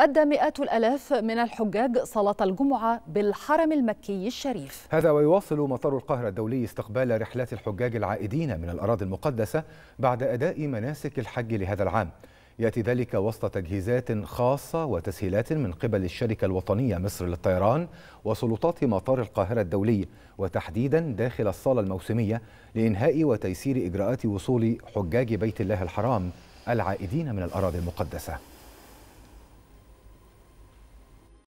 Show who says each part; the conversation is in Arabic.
Speaker 1: أدى مئات الألاف من الحجاج صلاة الجمعة بالحرم المكي الشريف
Speaker 2: هذا ويواصل مطار القاهرة الدولي استقبال رحلات الحجاج العائدين من الأراضي المقدسة بعد أداء مناسك الحج لهذا العام يأتي ذلك وسط تجهيزات خاصة وتسهيلات من قبل الشركة الوطنية مصر للطيران وسلطات مطار القاهرة الدولي وتحديدا داخل الصالة الموسمية لإنهاء وتيسير إجراءات وصول حجاج بيت الله الحرام العائدين من الأراضي المقدسة